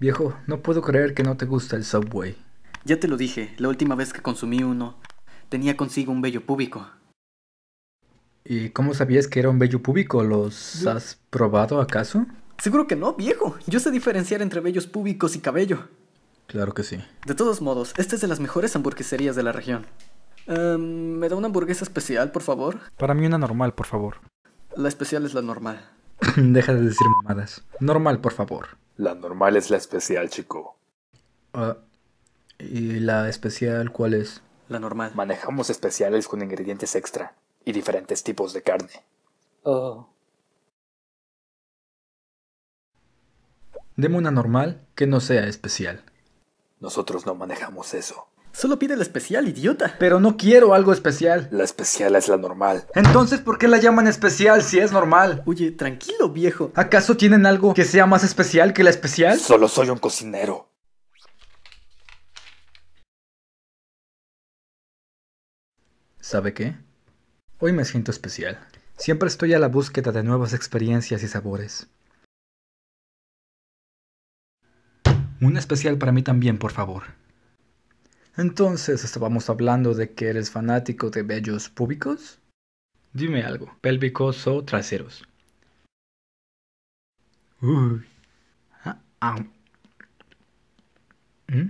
Viejo, no puedo creer que no te gusta el Subway. Ya te lo dije, la última vez que consumí uno, tenía consigo un vello púbico. ¿Y cómo sabías que era un vello púbico? ¿Los has probado acaso? Seguro que no, viejo. Yo sé diferenciar entre bellos púbicos y cabello. Claro que sí. De todos modos, esta es de las mejores hamburgueserías de la región. Em, ¿Me da una hamburguesa especial, por favor? Para mí una normal, por favor. La especial es la normal. Deja de decir mamadas. Normal, por favor. La normal es la especial, chico. Ah, ¿Y la especial cuál es? La normal. Manejamos especiales con ingredientes extra y diferentes tipos de carne. Oh. Deme una normal que no sea especial. Nosotros no manejamos eso. Solo pide la especial, idiota. Pero no quiero algo especial. La especial es la normal. Entonces, ¿por qué la llaman especial si es normal? Oye, tranquilo, viejo. ¿Acaso tienen algo que sea más especial que la especial? Solo soy un cocinero. ¿Sabe qué? Hoy me siento especial. Siempre estoy a la búsqueda de nuevas experiencias y sabores. Un especial para mí también, por favor. Entonces, estábamos hablando de que eres fanático de bellos públicos. Dime algo, pélvicos o traseros. Uy. Ah, ¿Mm?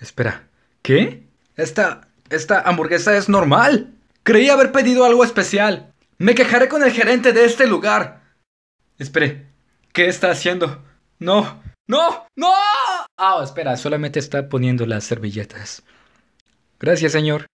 Espera, ¿qué? Esta, esta hamburguesa es normal. Creí haber pedido algo especial. Me quejaré con el gerente de este lugar. Espere, ¿qué está haciendo? No, no, no. Ah, espera, solamente está poniendo las servilletas. Gracias, señor.